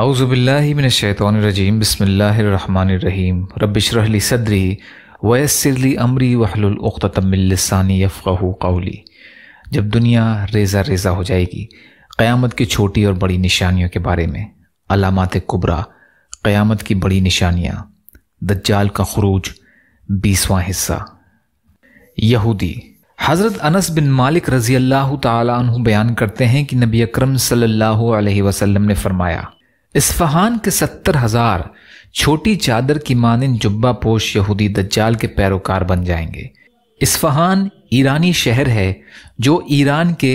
अउज़बिल्लिमिनशैतरजीम बसमीम रबिशरली सदरी वयसरली अमरी वहलतमिलसानी यफ़ाहू कौली जब दुनिया रेज़ा रेज़ा हो जाएगी क़यामत की छोटी और बड़ी निशानियों के बारे में अलामत कुबरा क़यामत की बड़ी निशानियाँ दज्जाल का खरूज बीसवा हिस्सा यहूदी हज़रत अनस बिन मालिक रज़ी अल्लाह तु बयान करते हैं कि नबी अक्रम सल्ला वसम ने फ़रमाया इस्फहान के सत्तर हजार छोटी चादर की मानिन जुब्बा पोश यहूदी दज्जाल के पैरोकार बन जाएंगे इस्फहान ईरानी शहर है जो ईरान के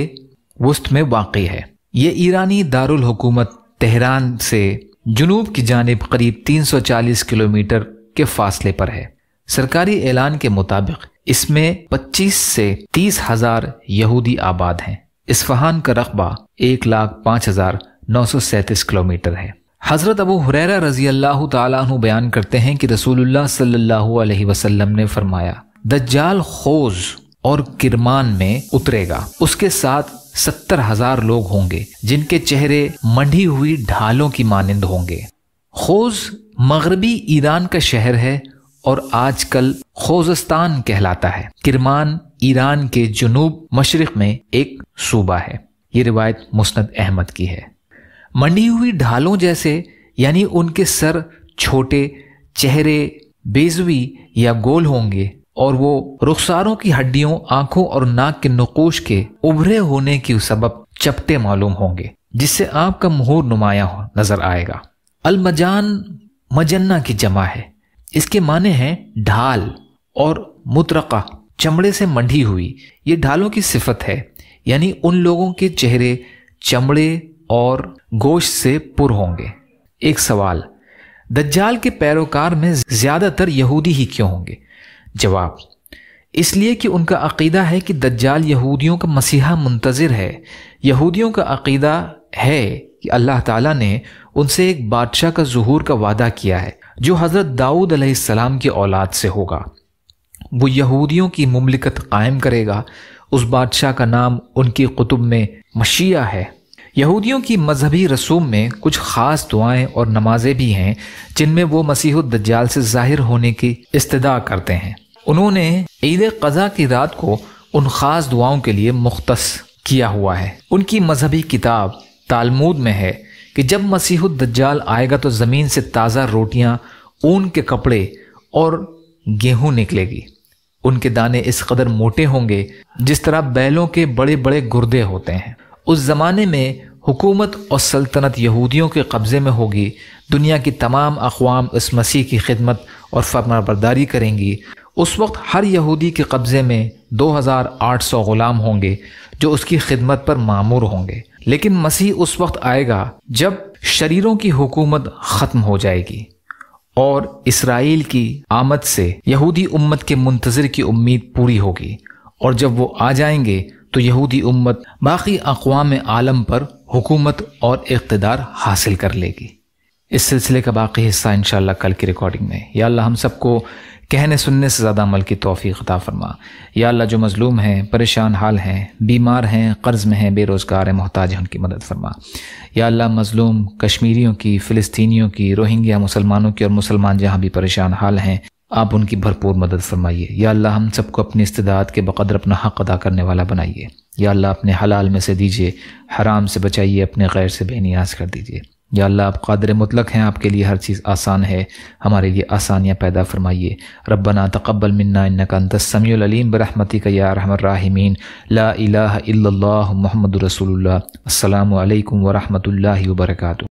वस्त में वाकई है ये ईरानी दारुल हुकूमत तेहरान से जुनूब की जानब करीब 340 किलोमीटर के फासले पर है सरकारी ऐलान के मुताबिक इसमें 25 से तीस हजार यहूदी आबाद हैं इस्फहान का रकबा एक लाख पांच हजार नौ सौ सैंतीस किलोमीटर है हज़रत अबू हुरैरा रजी अल्लाह तु बयान करते हैं कि रसूलुल्लाह सल्लल्लाहु अलैहि वसल्लम ने फरमाया दज्जाल खोज और किरमान में उतरेगा उसके साथ सत्तर हजार लोग होंगे जिनके चेहरे मंडी हुई ढालों की मानंद होंगे खोज मगरबी ईरान का शहर है और आजकल खोजस्तान कहलाता है किरमान ईरान के जुनूब मशरक में एक सूबा है ये रिवायत मुस्त अहमद की है मंडी हुई ढालों जैसे यानी उनके सर छोटे चेहरे बेजवी या गोल होंगे और वो रुखसारों की हड्डियों आंखों और नाक के नकोश के उभरे होने के सबब चपटे मालूम होंगे जिससे आपका मुहूर नुमाया हो नजर आएगा अलमजान मजन्ना की जमा है इसके माने हैं ढाल और मुतरका चमड़े से मंडी हुई ये ढालों की सिफत है यानी उन लोगों के चेहरे चमड़े और गोश्त से पुर होंगे एक सवाल दज्जाल के पैरोकार में ज़्यादातर यहूदी ही क्यों होंगे जवाब इसलिए कि उनका अकीदा है कि दज्जाल यहूदियों का मसीहा मुंतज़र है यहूदियों का अकीदा है कि अल्लाह ताला ने उनसे एक बादशाह का जहूर का वादा किया है जो हज़रत दाऊद अलैहिस्सलाम की औलाद से होगा वो यहूदियों की ममलिकत कायम करेगा उस बादशाह का नाम उनकी कुतुब में मशिया है यहूदियों की मजहबी रसूम में कुछ ख़ास दुआएं और नमाजें भी हैं जिनमें वो मसीह दज्जाल से जाहिर होने की इस्तदा करते हैं उन्होंने ईद कज़ा की रात को उन ख़ास दुआओं के लिए मुख्त किया हुआ है उनकी मजहबी किताब तालमूद में है कि जब मसीह दज्जाल आएगा तो ज़मीन से ताज़ा रोटियां, ऊन के कपड़े और गेहूं निकलेगी उनके दाने इस कदर मोटे होंगे जिस तरह बैलों के बड़े बड़े गुर्दे होते हैं उस ज़माने में हुकूमत और सल्तनत यहूदियों के कब्ज़े में होगी दुनिया की तमाम अकवाम इस मसीह की खिदमत और फरमाबरदारी करेंगी उस वक्त हर यहूदी के कब्ज़े में 2,800 ग़ुलाम होंगे जो उसकी खिदमत पर मामूर होंगे लेकिन मसीह उस वक्त आएगा जब शरीरों की हुकूमत ख़त्म हो जाएगी और इसराइल की आमद से यहूदी उम्मत के मुंतज़र की उम्मीद पूरी होगी और जब वो आ जाएंगे तो यहूदी उम्मत बाकी अकवाम आलम पर हुकूमत और इकतदार हासिल कर लेगी इस सिलसिले का बाकी हिस्सा इन कल की रिकॉर्डिंग में या अल्लाह हम सबको कहने सुनने से ज़्यादा अमल की तोफ़ी अता फ़रमा या अल्लाह जो मज़लूम हैं परेशान हाल हैं बीमार हैं कर्ज़ में हैं बेरोज़गार हैं मोहताज हैं उनकी मदद फरमा या अल्लाह मज़लूम कश्मीरियों की फ़िलिस्तीनियों की रोहिंग्या मुसलमानों की और मुसलमान जहाँ भी परेशान हाल हैं आप उनकी भरपूर मदद फरमाइए या अल्लाह हम सबको अपनी इस्तात के बकदर अपना हक अदा करने वाला बनाइए या अल्लाह अपने हलाल में से दीजिए हराम से बचाइए अपने गैर से बेनियाज कर दीजिए या अल्लाह आप कादर मुतलक हैं आपके लिए हर चीज़ आसान है हमारे लिए आसानियाँ पैदा फरमाइए रब्बना तकबल मन्ना इनकासमीम बरहमती का या रहमीन ला इलाह इल्लल्लाह मोहम्मद रसूलुल्लाह अस्सलाम वालेकुम वरहमतुल्लाहि वबरकू